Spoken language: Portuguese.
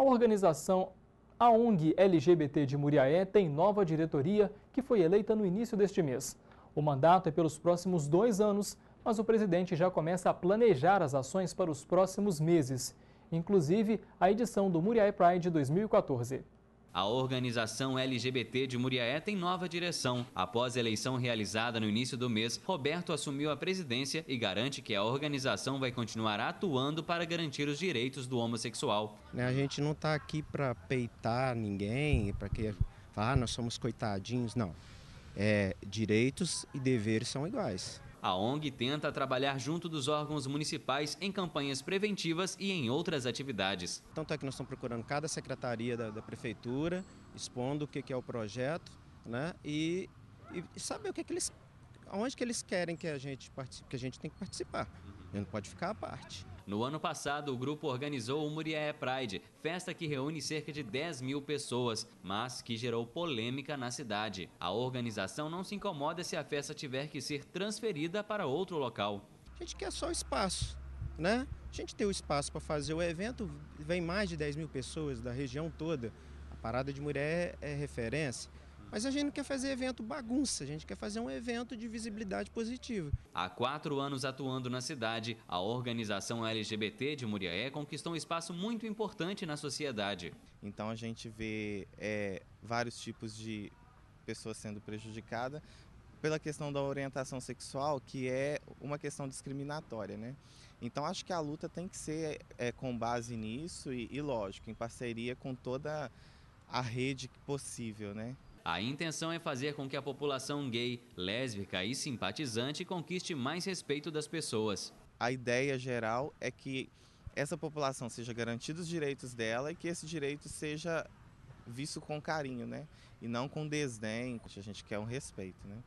A organização a ONG LGBT de Muriaé tem nova diretoria que foi eleita no início deste mês. O mandato é pelos próximos dois anos, mas o presidente já começa a planejar as ações para os próximos meses, inclusive a edição do Muriaé Pride 2014. A organização LGBT de Muriaé tem nova direção. Após a eleição realizada no início do mês, Roberto assumiu a presidência e garante que a organização vai continuar atuando para garantir os direitos do homossexual. Né, a gente não está aqui para peitar ninguém, para que falar ah, nós somos coitadinhos, não. É, direitos e deveres são iguais. A ONG tenta trabalhar junto dos órgãos municipais em campanhas preventivas e em outras atividades. Tanto é tá que nós estamos procurando cada secretaria da, da prefeitura, expondo o que, que é o projeto né, e, e saber o que, que eles, onde que eles querem que a gente participe, que a gente tem que participar. Uhum. A gente não pode ficar à parte. No ano passado, o grupo organizou o Muriaé Pride, festa que reúne cerca de 10 mil pessoas, mas que gerou polêmica na cidade. A organização não se incomoda se a festa tiver que ser transferida para outro local. A gente quer só espaço, né? A gente tem o espaço para fazer o evento, vem mais de 10 mil pessoas da região toda. A parada de Muriaé é referência. Mas a gente não quer fazer evento bagunça, a gente quer fazer um evento de visibilidade positiva. Há quatro anos atuando na cidade, a organização LGBT de Muriaé conquistou um espaço muito importante na sociedade. Então a gente vê é, vários tipos de pessoas sendo prejudicadas pela questão da orientação sexual, que é uma questão discriminatória, né? Então acho que a luta tem que ser é, com base nisso e, e lógico, em parceria com toda a rede possível, né? A intenção é fazer com que a população gay, lésbica e simpatizante conquiste mais respeito das pessoas. A ideia geral é que essa população seja garantida os direitos dela e que esse direito seja visto com carinho, né? E não com desdém, a gente quer um respeito, né?